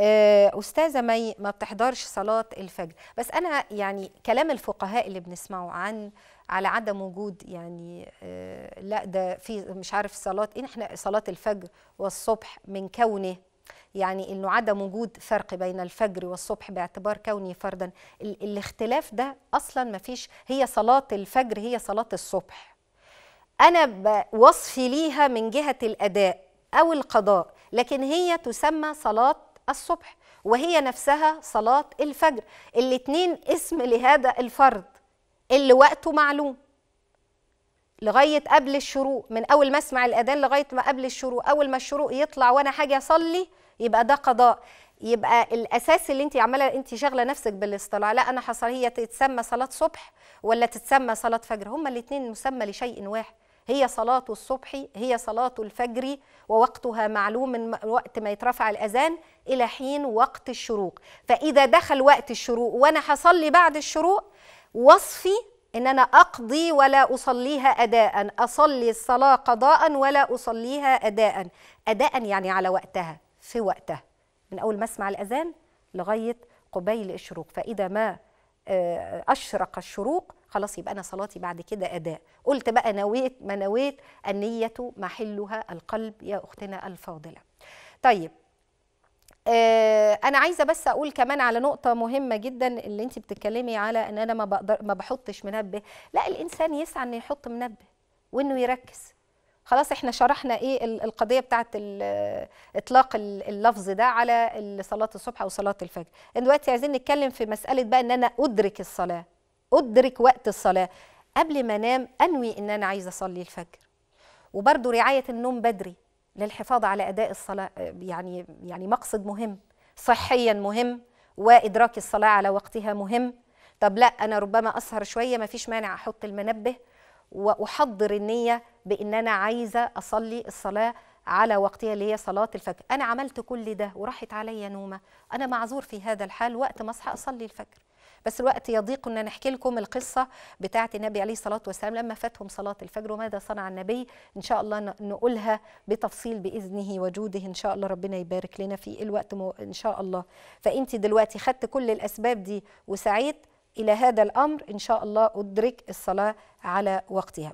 آه، استاذه مي ما بتحضرش صلاه الفجر بس انا يعني كلام الفقهاء اللي بنسمعه عن على عدم وجود يعني آه، لا ده في مش عارف صلاه ايه احنا صلاه الفجر والصبح من كونه يعني انه عدم وجود فرق بين الفجر والصبح باعتبار كوني فردا الاختلاف ده اصلا ما فيش هي صلاه الفجر هي صلاه الصبح انا وصفي ليها من جهه الاداء او القضاء لكن هي تسمى صلاه الصبح وهي نفسها صلاة الفجر الاتنين اسم لهذا الفرض اللي وقته معلوم لغاية قبل الشروق من أول ما أسمع الأذان لغاية ما قبل الشروق أول ما الشروق يطلع وأنا حاجة أصلي يبقى ده قضاء يبقى الاساس اللي انت عماله انت شاغله نفسك بالاصطلاع لا انا حصل هي تتسمى صلاه صبح ولا تتسمى صلاه فجر هما الاثنين مسمى لشيء واحد هي صلاة الصبح هي صلاة الفجر ووقتها معلوم من وقت ما يترفع الأذان إلى حين وقت الشروق فإذا دخل وقت الشروق وأنا هصلي بعد الشروق وصفي ان انا اقضي ولا اصليها اداء اصلي الصلاه قضاء ولا اصليها اداء اداء يعني على وقتها في وقتها من اول ما اسمع الاذان لغايه قبيل الشروق فاذا ما آه، اشرق الشروق خلاص يبقى انا صلاتي بعد كده اداء قلت بقى نويت ما نويت النيه محلها القلب يا اختنا الفاضله طيب آه، انا عايزه بس اقول كمان على نقطه مهمه جدا اللي انت بتتكلمي على ان انا ما بقدر ما بحطش منبه لا الانسان يسعى انه يحط منبه وانه يركز خلاص احنا شرحنا ايه القضيه بتاعه اطلاق اللفظ ده على صلاه الصبح او صلاه الفجر دلوقتي عايزين نتكلم في مساله بقى ان انا ادرك الصلاه أدرك وقت الصلاة قبل ما أنام أنوي إن أنا عايزة أصلي الفجر وبرده رعاية النوم بدري للحفاظ على أداء الصلاة يعني يعني مقصد مهم صحيا مهم وإدراك الصلاة على وقتها مهم طب لا أنا ربما أسهر شوية ما فيش مانع أحط المنبه وأحضر النية بإن أنا عايزة أصلي الصلاة على وقتها اللي هي صلاة الفجر أنا عملت كل ده وراحت عليا نومة أنا معذور في هذا الحال وقت ما أصحى أصلي الفجر بس الوقت يضيق ان نحكي لكم القصه بتاعه النبي عليه الصلاه والسلام لما فاتهم صلاه الفجر وماذا صنع النبي ان شاء الله نقولها بتفصيل باذنه وجوده ان شاء الله ربنا يبارك لنا في الوقت ان شاء الله فانت دلوقتي خدت كل الاسباب دي وسعيت الى هذا الامر ان شاء الله ادرك الصلاه على وقتها